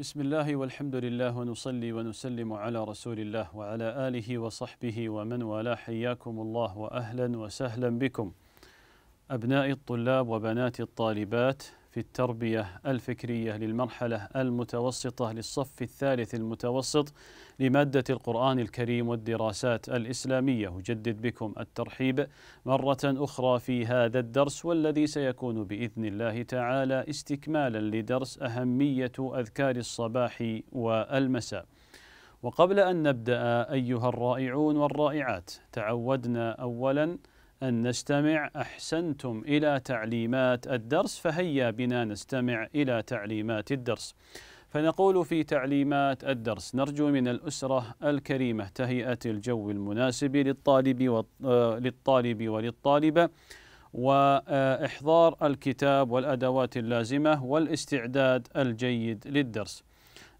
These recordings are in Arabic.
بسم الله والحمد لله ونصلي ونسلم على رسول الله وعلى آله وصحبه ومن والاه حياكم الله وأهلا وسهلا بكم أبناء الطلاب وبنات الطالبات في التربية الفكرية للمرحلة المتوسطة للصف الثالث المتوسط لمادة القرآن الكريم والدراسات الإسلامية أجدد بكم الترحيب مرة أخرى في هذا الدرس والذي سيكون بإذن الله تعالى استكمالا لدرس أهمية أذكار الصباح والمساء وقبل أن نبدأ أيها الرائعون والرائعات تعودنا أولاً أن نستمع أحسنتم إلى تعليمات الدرس فهيا بنا نستمع إلى تعليمات الدرس فنقول في تعليمات الدرس نرجو من الأسرة الكريمة تهيئة الجو المناسب للطالب آه، للطالب وللطالبة وإحضار الكتاب والأدوات اللازمة والاستعداد الجيد للدرس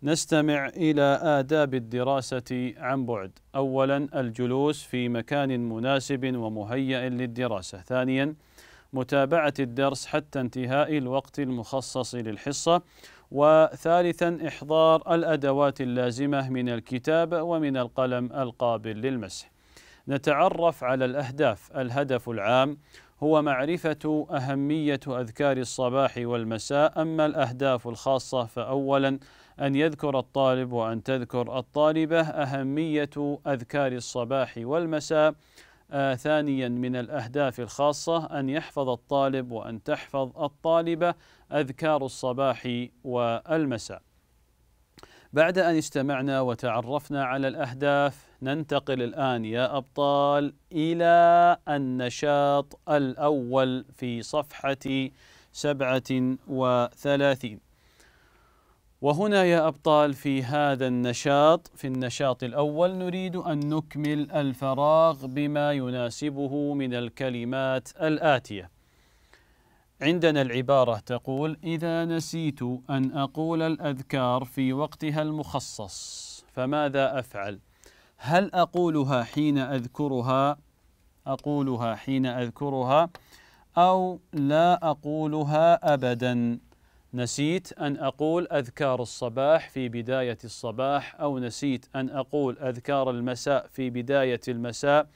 نستمع إلى آداب الدراسة عن بعد أولا الجلوس في مكان مناسب ومهيأ للدراسة ثانيا متابعة الدرس حتى انتهاء الوقت المخصص للحصة وثالثا إحضار الأدوات اللازمة من الكتاب ومن القلم القابل للمسح نتعرف على الأهداف الهدف العام هو معرفة أهمية أذكار الصباح والمساء أما الأهداف الخاصة فأولاً أن يذكر الطالب وأن تذكر الطالبة أهمية أذكار الصباح والمساء آه ثانيا من الأهداف الخاصة أن يحفظ الطالب وأن تحفظ الطالبة أذكار الصباح والمساء بعد أن استمعنا وتعرفنا على الأهداف ننتقل الآن يا أبطال إلى النشاط الأول في صفحة سبعة وثلاثين وهنا يا أبطال في هذا النشاط في النشاط الأول نريد أن نكمل الفراغ بما يناسبه من الكلمات الآتية عندنا العبارة تقول إذا نسيت أن أقول الأذكار في وقتها المخصص فماذا أفعل؟ هل أقولها حين أذكرها أقولها حين أذكرها أو لا أقولها أبدا نسيت أن أقول أذكار الصباح في بداية الصباح أو نسيت أن أقول أذكار المساء في بداية المساء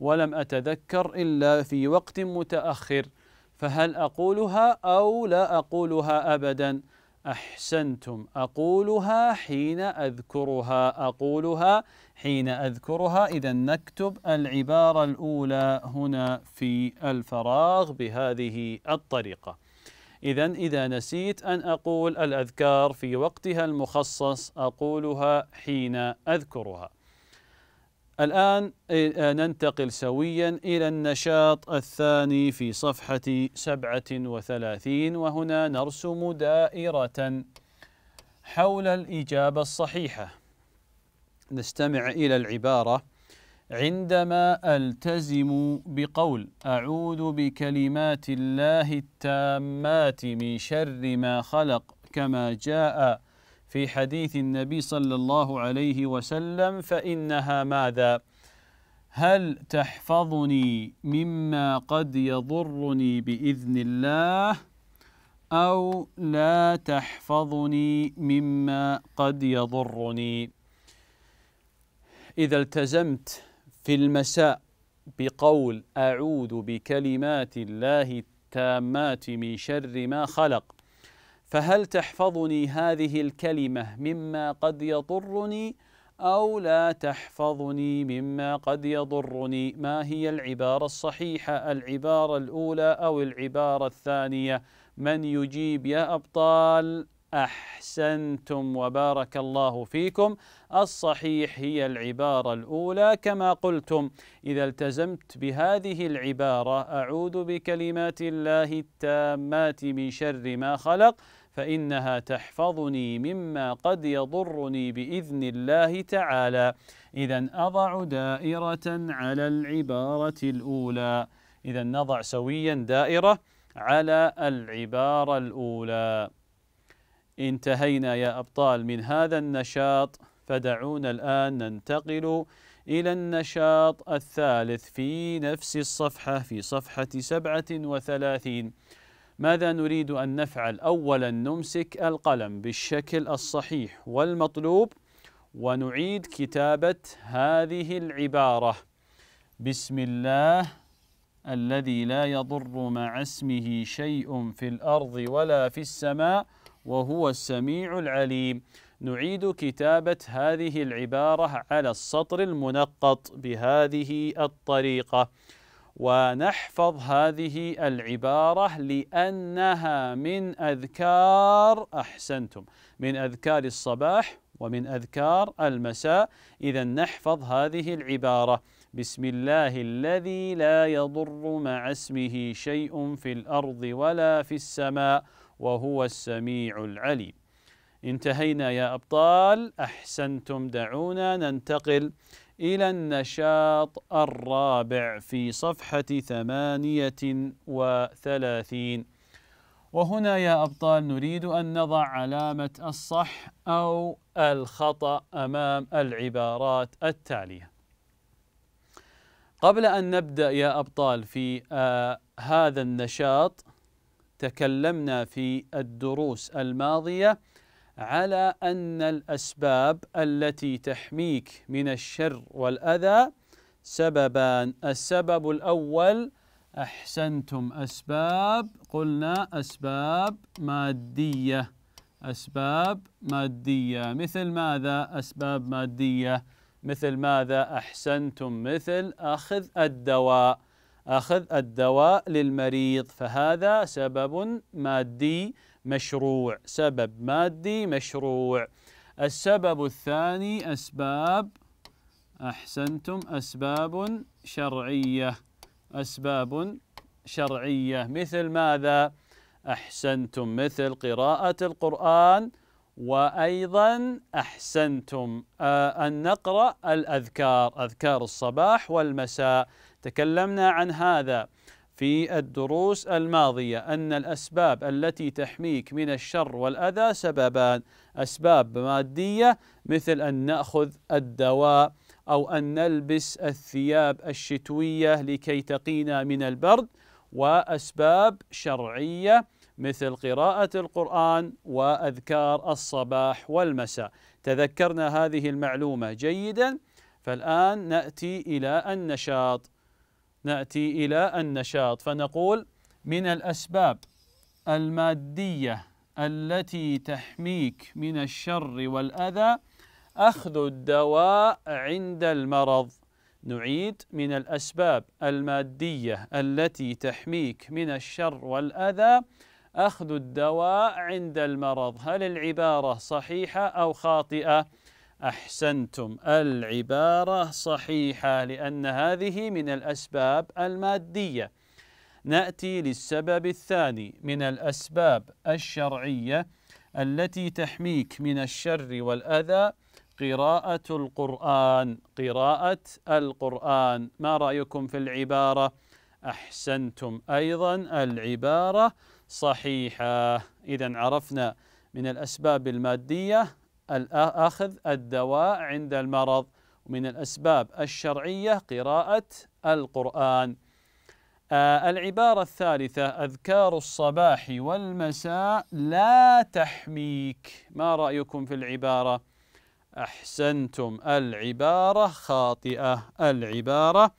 ولم أتذكر إلا في وقت متأخر فهل أقولها أو لا أقولها أبدا أحسنتم أقولها حين أذكرها أقولها حين أذكرها إذا نكتب العبارة الأولى هنا في الفراغ بهذه الطريقة إذا إذا نسيت أن أقول الأذكار في وقتها المخصص أقولها حين أذكرها. الآن آه، آه، ننتقل سويا إلى النشاط الثاني في صفحة 37 وهنا نرسم دائرة حول الإجابة الصحيحة. نستمع إلى العبارة عندما التزم بقول اعوذ بكلمات الله التامات من شر ما خلق كما جاء في حديث النبي صلى الله عليه وسلم فانها ماذا هل تحفظني مما قد يضرني باذن الله او لا تحفظني مما قد يضرني اذا التزمت في المساء بقول أعوذ بكلمات الله التامات من شر ما خلق فهل تحفظني هذه الكلمة مما قد يضرني أو لا تحفظني مما قد يضرني ما هي العبارة الصحيحة العبارة الأولى أو العبارة الثانية من يجيب يا أبطال احسنتم وبارك الله فيكم الصحيح هي العباره الاولى كما قلتم اذا التزمت بهذه العباره اعوذ بكلمات الله التامات من شر ما خلق فانها تحفظني مما قد يضرني باذن الله تعالى اذا اضع دائره على العباره الاولى اذا نضع سويا دائره على العباره الاولى انتهينا يا أبطال من هذا النشاط فدعونا الآن ننتقل إلى النشاط الثالث في نفس الصفحة في صفحة سبعة وثلاثين ماذا نريد أن نفعل؟ أولا نمسك القلم بالشكل الصحيح والمطلوب ونعيد كتابة هذه العبارة بسم الله الذي لا يضر مع اسمه شيء في الأرض ولا في السماء وهو السميع العليم نعيد كتابة هذه العبارة على السطر المنقط بهذه الطريقة ونحفظ هذه العبارة لأنها من أذكار أحسنتم من أذكار الصباح ومن أذكار المساء إذا نحفظ هذه العبارة بسم الله الذي لا يضر مع اسمه شيء في الأرض ولا في السماء وهو السميع العليم انتهينا يا أبطال أحسنتم دعونا ننتقل إلى النشاط الرابع في صفحة ثمانية وثلاثين وهنا يا أبطال نريد أن نضع علامة الصح أو الخطأ أمام العبارات التالية قبل أن نبدأ يا أبطال في آه هذا النشاط تكلمنا في الدروس الماضيه على ان الاسباب التي تحميك من الشر والاذى سببان السبب الاول احسنتم اسباب قلنا اسباب ماديه اسباب ماديه مثل ماذا اسباب ماديه مثل ماذا احسنتم مثل اخذ الدواء أخذ الدواء للمريض فهذا سبب مادي مشروع سبب مادي مشروع السبب الثاني أسباب أحسنتم أسباب شرعية أسباب شرعية مثل ماذا؟ أحسنتم مثل قراءة القرآن وأيضا أحسنتم آه، أن نقرأ الأذكار أذكار الصباح والمساء تكلمنا عن هذا في الدروس الماضية أن الأسباب التي تحميك من الشر والأذى سببان أسباب مادية مثل أن نأخذ الدواء أو أن نلبس الثياب الشتوية لكي تقينا من البرد وأسباب شرعية مثل قراءة القرآن وأذكار الصباح والمساء تذكرنا هذه المعلومة جيدا فالآن نأتي إلى النشاط ناتي الى النشاط فنقول من الاسباب الماديه التي تحميك من الشر والاذى اخذ الدواء عند المرض نعيد من الاسباب الماديه التي تحميك من الشر والاذى اخذ الدواء عند المرض هل العباره صحيحه او خاطئه احسنتم العباره صحيحه لان هذه من الاسباب الماديه ناتي للسبب الثاني من الاسباب الشرعيه التي تحميك من الشر والاذى قراءه القران قراءه القران ما رايكم في العباره احسنتم ايضا العباره صحيحه اذا عرفنا من الاسباب الماديه أخذ الدواء عند المرض ومن الأسباب الشرعية قراءة القرآن آه، العبارة الثالثة أذكار الصباح والمساء لا تحميك ما رأيكم في العبارة؟ أحسنتم العبارة خاطئة العبارة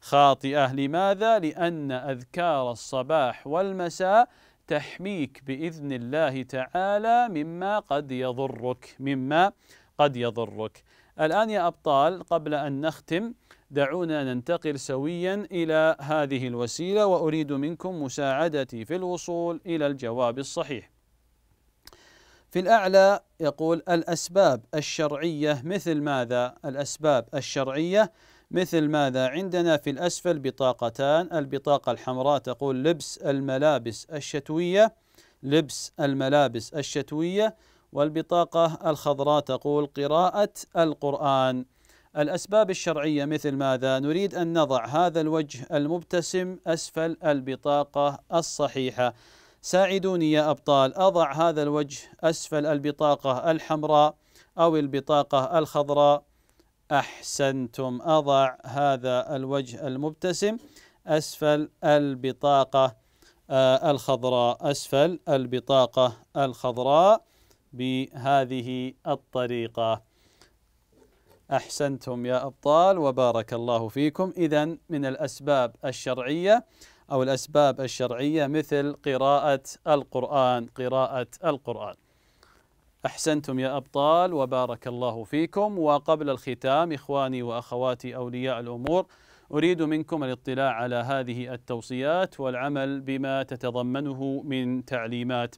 خاطئة لماذا؟ لأن أذكار الصباح والمساء تحميك باذن الله تعالى مما قد يضرك مما قد يضرك. الان يا ابطال قبل ان نختم دعونا ننتقل سويا الى هذه الوسيله واريد منكم مساعدتي في الوصول الى الجواب الصحيح. في الأعلى يقول الأسباب الشرعية مثل ماذا؟ الأسباب الشرعية مثل ماذا عندنا في الأسفل بطاقتان البطاقة الحمراء تقول لبس الملابس الشتوية لبس الملابس الشتوية والبطاقة الخضراء تقول قراءة القرآن الأسباب الشرعية مثل ماذا نريد أن نضع هذا الوجه المبتسم أسفل البطاقة الصحيحة ساعدوني يا أبطال أضع هذا الوجه أسفل البطاقة الحمراء أو البطاقة الخضراء أحسنتم أضع هذا الوجه المبتسم أسفل البطاقة آه، الخضراء أسفل البطاقة الخضراء بهذه الطريقة أحسنتم يا أبطال وبارك الله فيكم إذا من الأسباب الشرعية أو الأسباب الشرعية مثل قراءة القرآن قراءة القرآن أحسنتم يا أبطال وبارك الله فيكم وقبل الختام إخواني وأخواتي أولياء الأمور أريد منكم الاطلاع على هذه التوصيات والعمل بما تتضمنه من تعليمات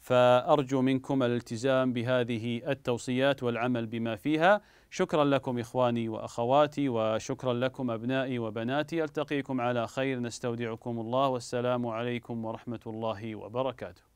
فأرجو منكم الالتزام بهذه التوصيات والعمل بما فيها شكرا لكم إخواني وأخواتي وشكرا لكم أبنائي وبناتي ألتقيكم على خير نستودعكم الله والسلام عليكم ورحمة الله وبركاته